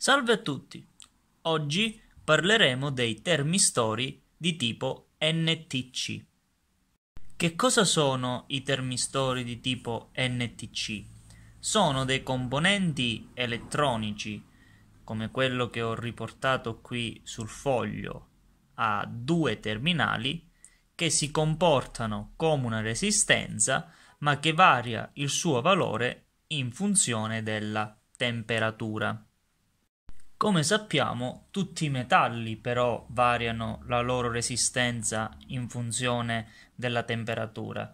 Salve a tutti! Oggi parleremo dei termistori di tipo NTC. Che cosa sono i termistori di tipo NTC? Sono dei componenti elettronici, come quello che ho riportato qui sul foglio, a due terminali che si comportano come una resistenza ma che varia il suo valore in funzione della temperatura. Come sappiamo, tutti i metalli però variano la loro resistenza in funzione della temperatura,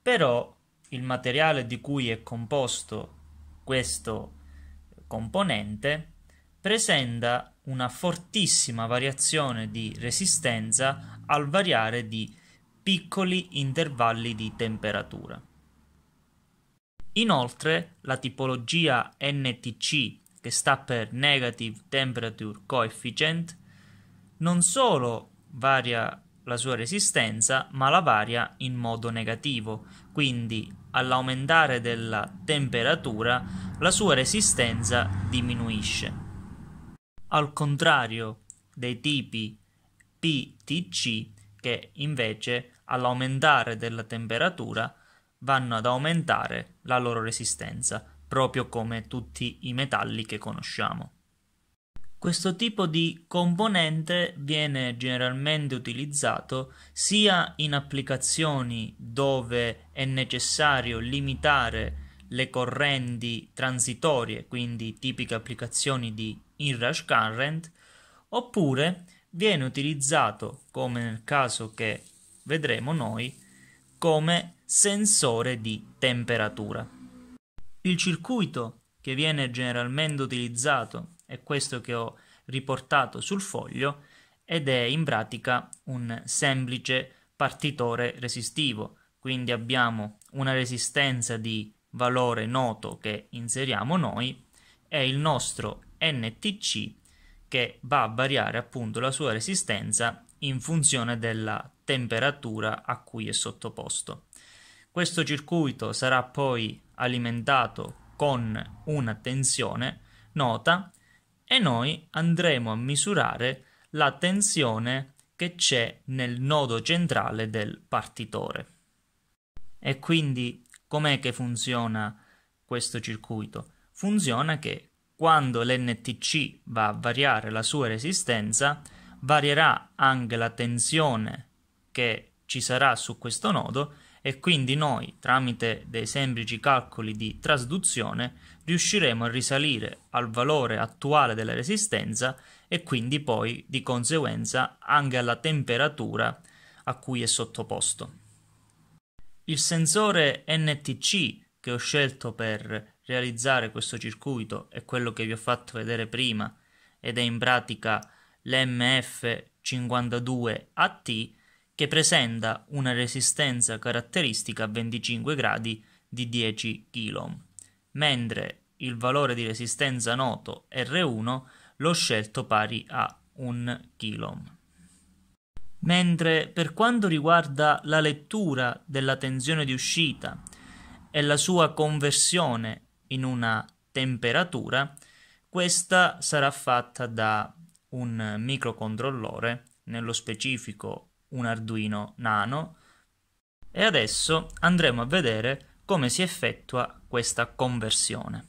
però il materiale di cui è composto questo componente presenta una fortissima variazione di resistenza al variare di piccoli intervalli di temperatura. Inoltre, la tipologia NTC che sta per Negative Temperature Coefficient, non solo varia la sua resistenza, ma la varia in modo negativo, quindi all'aumentare della temperatura la sua resistenza diminuisce. Al contrario dei tipi PTC che invece all'aumentare della temperatura vanno ad aumentare la loro resistenza, proprio come tutti i metalli che conosciamo. Questo tipo di componente viene generalmente utilizzato sia in applicazioni dove è necessario limitare le correnti transitorie, quindi tipiche applicazioni di inrush current, oppure viene utilizzato, come nel caso che vedremo noi, come sensore di temperatura. Il circuito che viene generalmente utilizzato è questo che ho riportato sul foglio ed è in pratica un semplice partitore resistivo. Quindi abbiamo una resistenza di valore noto che inseriamo noi e il nostro NTC che va a variare appunto la sua resistenza in funzione della temperatura a cui è sottoposto. Questo circuito sarà poi alimentato con una tensione nota e noi andremo a misurare la tensione che c'è nel nodo centrale del partitore. E quindi com'è che funziona questo circuito? Funziona che quando l'NTC va a variare la sua resistenza, varierà anche la tensione che ci sarà su questo nodo e quindi noi, tramite dei semplici calcoli di trasduzione, riusciremo a risalire al valore attuale della resistenza e quindi poi di conseguenza anche alla temperatura a cui è sottoposto. Il sensore NTC che ho scelto per realizzare questo circuito è quello che vi ho fatto vedere prima ed è in pratica l'MF52AT che presenta una resistenza caratteristica a 25 gradi di 10 kOhm, mentre il valore di resistenza noto R1 l'ho scelto pari a 1 kOhm. Mentre per quanto riguarda la lettura della tensione di uscita e la sua conversione in una temperatura, questa sarà fatta da un microcontrollore, nello specifico un Arduino Nano e adesso andremo a vedere come si effettua questa conversione.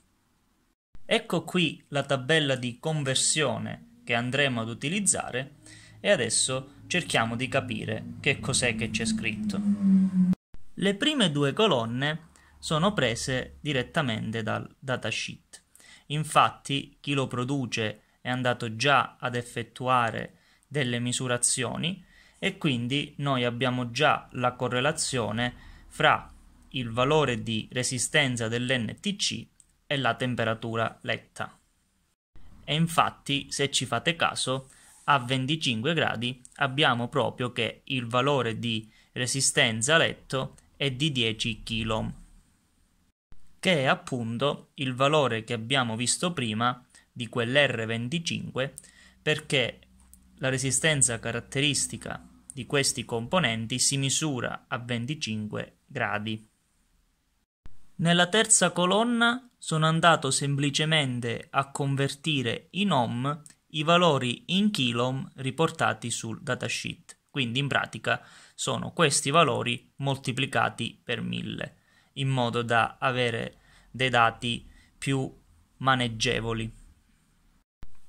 Ecco qui la tabella di conversione che andremo ad utilizzare e adesso cerchiamo di capire che cos'è che c'è scritto. Le prime due colonne sono prese direttamente dal datasheet. Infatti chi lo produce è andato già ad effettuare delle misurazioni e quindi noi abbiamo già la correlazione fra il valore di resistenza dell'NTC e la temperatura letta. E infatti, se ci fate caso, a 25 gradi abbiamo proprio che il valore di resistenza letto è di 10 kilo, che è appunto il valore che abbiamo visto prima di quell'R25, perché la resistenza caratteristica di questi componenti si misura a 25 gradi. Nella terza colonna sono andato semplicemente a convertire in ohm i valori in kilom riportati sul datasheet. Quindi in pratica sono questi valori moltiplicati per 1000 in modo da avere dei dati più maneggevoli.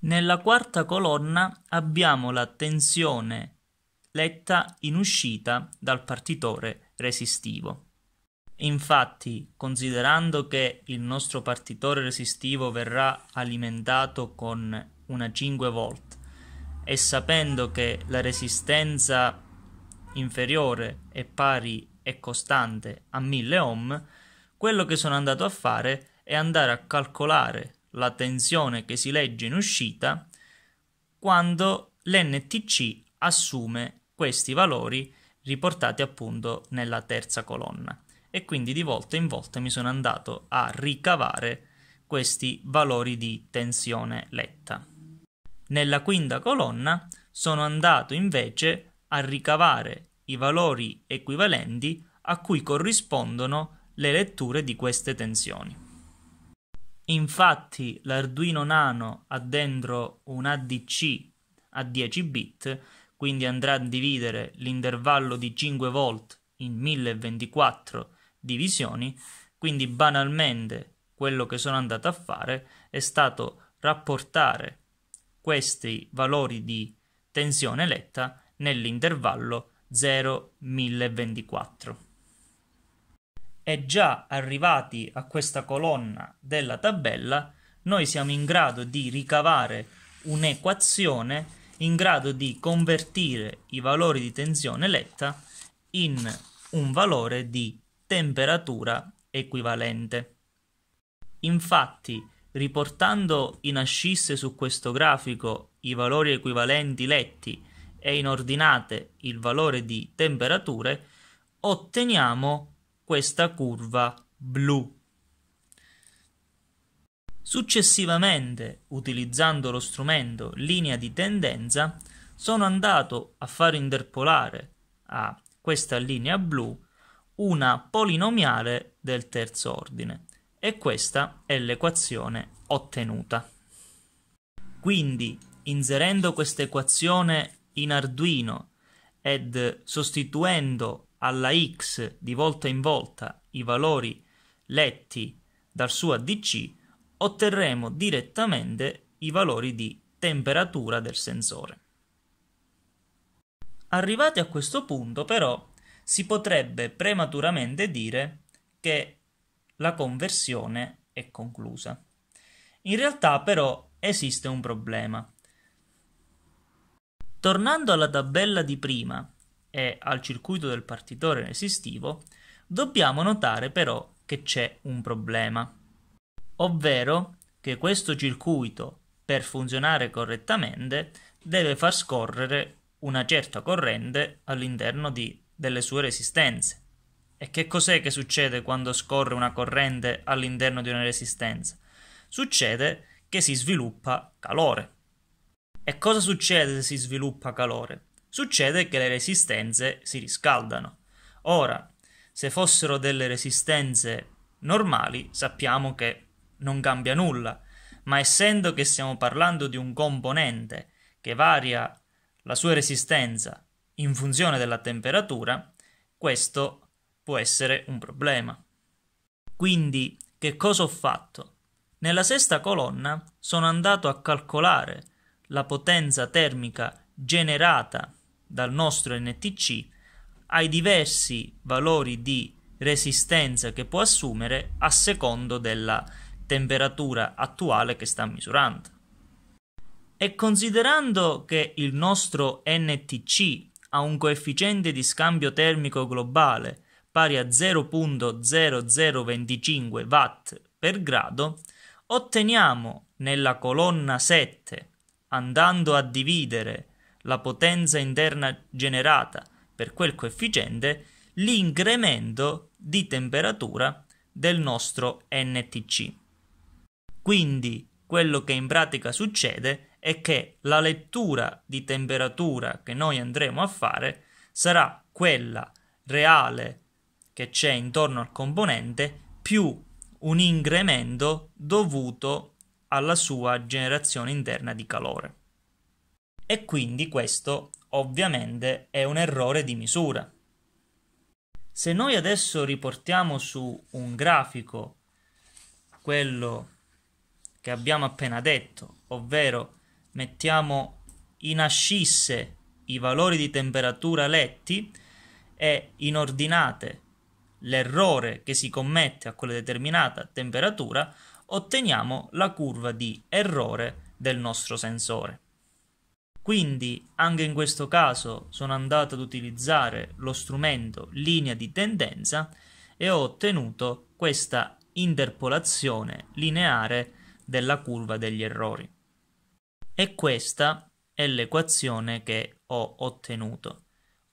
Nella quarta colonna abbiamo la tensione Letta in uscita dal partitore resistivo. Infatti, considerando che il nostro partitore resistivo verrà alimentato con una 5 volt e sapendo che la resistenza inferiore è pari e costante a 1000 ohm, quello che sono andato a fare è andare a calcolare la tensione che si legge in uscita quando l'NTC assume questi valori riportati appunto nella terza colonna e quindi di volta in volta mi sono andato a ricavare questi valori di tensione letta. Nella quinta colonna sono andato invece a ricavare i valori equivalenti a cui corrispondono le letture di queste tensioni. Infatti l'Arduino Nano ha dentro un ADC a 10 bit quindi andrà a dividere l'intervallo di 5 volt in 1024 divisioni, quindi banalmente quello che sono andato a fare è stato rapportare questi valori di tensione letta nell'intervallo 0-1024. E già arrivati a questa colonna della tabella, noi siamo in grado di ricavare un'equazione in grado di convertire i valori di tensione letta in un valore di temperatura equivalente. Infatti, riportando in ascisse su questo grafico i valori equivalenti letti e in ordinate il valore di temperature, otteniamo questa curva blu. Successivamente, utilizzando lo strumento linea di tendenza, sono andato a far interpolare a questa linea blu una polinomiale del terzo ordine e questa è l'equazione ottenuta. Quindi, inserendo questa equazione in Arduino ed sostituendo alla x di volta in volta i valori letti dal suo ADC, otterremo direttamente i valori di temperatura del sensore. Arrivati a questo punto però si potrebbe prematuramente dire che la conversione è conclusa. In realtà però esiste un problema. Tornando alla tabella di prima e al circuito del partitore resistivo, dobbiamo notare però che c'è un problema ovvero che questo circuito, per funzionare correttamente, deve far scorrere una certa corrente all'interno di, delle sue resistenze. E che cos'è che succede quando scorre una corrente all'interno di una resistenza? Succede che si sviluppa calore. E cosa succede se si sviluppa calore? Succede che le resistenze si riscaldano. Ora, se fossero delle resistenze normali, sappiamo che non cambia nulla, ma essendo che stiamo parlando di un componente che varia la sua resistenza in funzione della temperatura, questo può essere un problema. Quindi, che cosa ho fatto? Nella sesta colonna sono andato a calcolare la potenza termica generata dal nostro NTC ai diversi valori di resistenza che può assumere a secondo della temperatura attuale che sta misurando. E considerando che il nostro NTC ha un coefficiente di scambio termico globale pari a 0.0025 watt per grado, otteniamo nella colonna 7, andando a dividere la potenza interna generata per quel coefficiente, l'incremento di temperatura del nostro NTC. Quindi quello che in pratica succede è che la lettura di temperatura che noi andremo a fare sarà quella reale che c'è intorno al componente più un incremento dovuto alla sua generazione interna di calore. E quindi questo ovviamente è un errore di misura. Se noi adesso riportiamo su un grafico quello che abbiamo appena detto, ovvero mettiamo in ascisse i valori di temperatura letti e in ordinate l'errore che si commette a quella determinata temperatura, otteniamo la curva di errore del nostro sensore. Quindi anche in questo caso sono andato ad utilizzare lo strumento linea di tendenza e ho ottenuto questa interpolazione lineare della curva degli errori. E questa è l'equazione che ho ottenuto.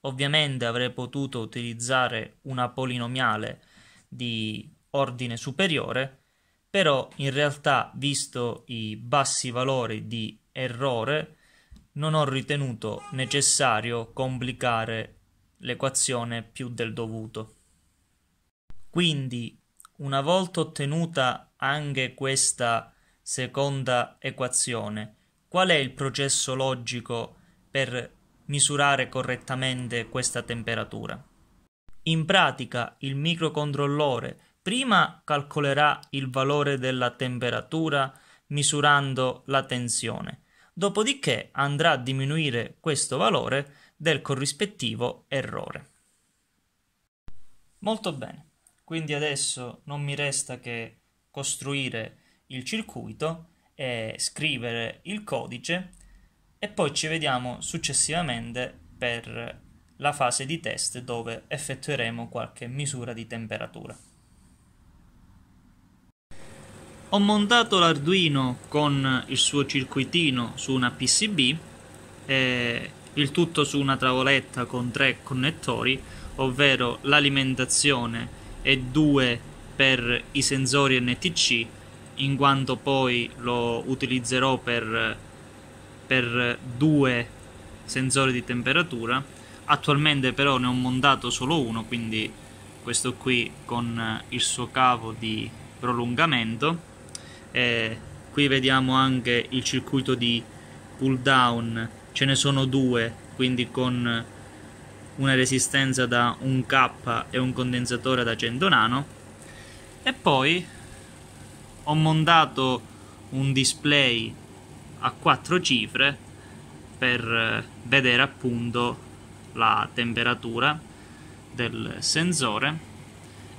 Ovviamente avrei potuto utilizzare una polinomiale di ordine superiore, però in realtà, visto i bassi valori di errore, non ho ritenuto necessario complicare l'equazione più del dovuto. Quindi, una volta ottenuta anche questa equazione, seconda equazione, qual è il processo logico per misurare correttamente questa temperatura? In pratica il microcontrollore prima calcolerà il valore della temperatura misurando la tensione, dopodiché andrà a diminuire questo valore del corrispettivo errore. Molto bene, quindi adesso non mi resta che costruire il circuito e scrivere il codice e poi ci vediamo successivamente per la fase di test dove effettueremo qualche misura di temperatura. Ho montato l'Arduino con il suo circuitino su una PCB e il tutto su una tavoletta con tre connettori, ovvero l'alimentazione e due per i sensori NTC in quanto poi lo utilizzerò per, per due sensori di temperatura attualmente però ne ho montato solo uno quindi questo qui con il suo cavo di prolungamento e eh, qui vediamo anche il circuito di pull down ce ne sono due quindi con una resistenza da 1K e un condensatore da 100 nano e poi ho montato un display a quattro cifre per eh, vedere appunto la temperatura del sensore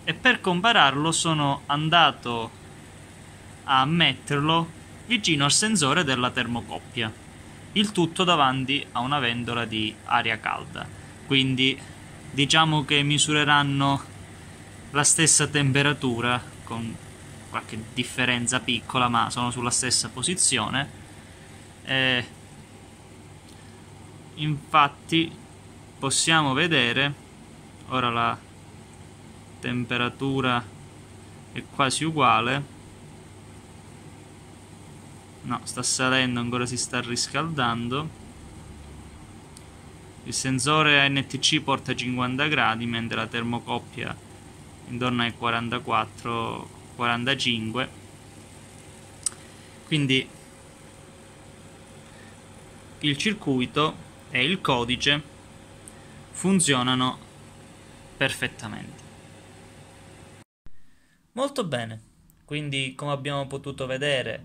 e per compararlo sono andato a metterlo vicino al sensore della termocoppia il tutto davanti a una vendola di aria calda quindi diciamo che misureranno la stessa temperatura con qualche differenza piccola ma sono sulla stessa posizione eh, infatti possiamo vedere ora la temperatura è quasi uguale no sta salendo ancora si sta riscaldando il sensore NTC porta 50 gradi mentre la termocoppia intorno ai 44 45 quindi il circuito e il codice funzionano perfettamente molto bene quindi come abbiamo potuto vedere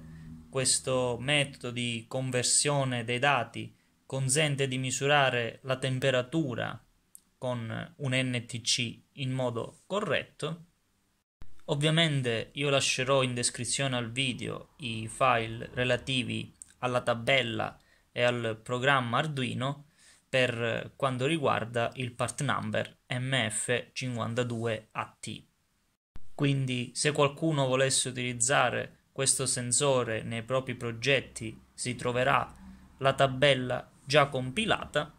questo metodo di conversione dei dati consente di misurare la temperatura con un NTC in modo corretto Ovviamente io lascerò in descrizione al video i file relativi alla tabella e al programma Arduino per quanto riguarda il part number MF52AT. Quindi se qualcuno volesse utilizzare questo sensore nei propri progetti si troverà la tabella già compilata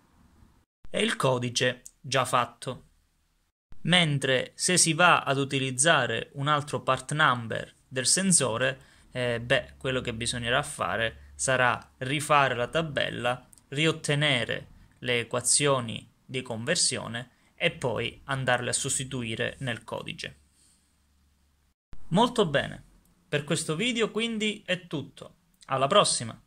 e il codice già fatto mentre se si va ad utilizzare un altro part number del sensore, eh, beh, quello che bisognerà fare sarà rifare la tabella, riottenere le equazioni di conversione e poi andarle a sostituire nel codice. Molto bene, per questo video quindi è tutto. Alla prossima!